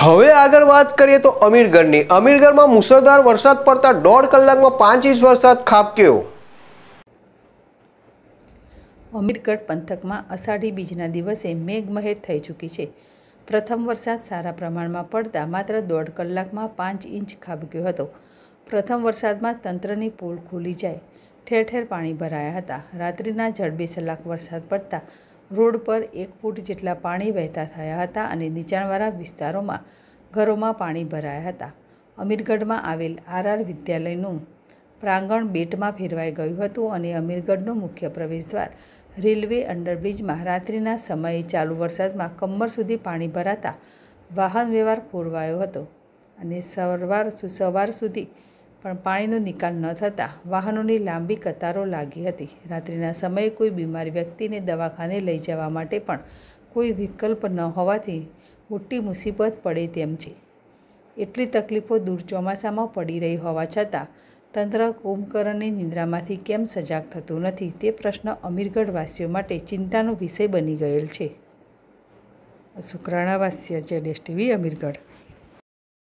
હવે આગળ વાત કરીએ તો અમીરગઢની અમીરગઢમાં મુસળધાર વરસાદ પડતા દોઢ કલાકમાં પાંચ ઇંચ વરસાદ ખાબક્યો અમીરગઢ પંથકમાં અષાઢી બીજના દિવસે મેઘમહેર થઈ ચૂકી છે પ્રથમ વરસાદ સારા પ્રમાણમાં પડતા માત્ર દોઢ કલાકમાં પાંચ ઇંચ ખાબક્યો હતો પ્રથમ વરસાદમાં તંત્રની પોલ ખુલી જાય ઠેર ઠેર પાણી ભરાયા હતા રાત્રિના જડબે જડબેસલાક વરસાદ પડતા રોડ પર એક ફૂટ જેટલા પાણી વહેતા થયા હતા અને નીચાણવાળા વિસ્તારોમાં ઘરોમાં પાણી ભરાયા હતા અમીરગઢમાં આવેલ આરઆર વિદ્યાલયનું પ્રાંગણ બેટમાં ફેરવાઈ ગયું હતું અને અમીરગઢનું મુખ્ય પ્રવેશદ્વાર રેલવે અંડરબ્રિજમાં રાત્રિના સમયે ચાલુ વરસાદમાં કમર સુધી પાણી ભરાતા વાહન વ્યવહાર ખોરવાયો હતો અને સવાર સવાર સુધી પણ પાણીનો નિકાલ ન થતાં વાહનોની લાંબી કતારો લાગી હતી રાત્રિના સમયે કોઈ બીમાર વ્યક્તિને દવાખાને લઈ જવા માટે પણ કોઈ વિકલ્પ ન હોવાથી મોટી મુસીબત પડે તેમ છે એટલી તકલીફો દૂર ચોમાસામાં પડી રહી હોવા છતાં તંત્ર કુંભકરણની નિંદ્રામાંથી કેમ સજાગ થતું નથી તે પ્રશ્ન અમીરગઢવાસીઓ માટે ચિંતાનો વિષય બની ગયેલ છે શુક્રાણાવાસ્ય છે ડેસ ટીવી અમીરગઢ